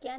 Ya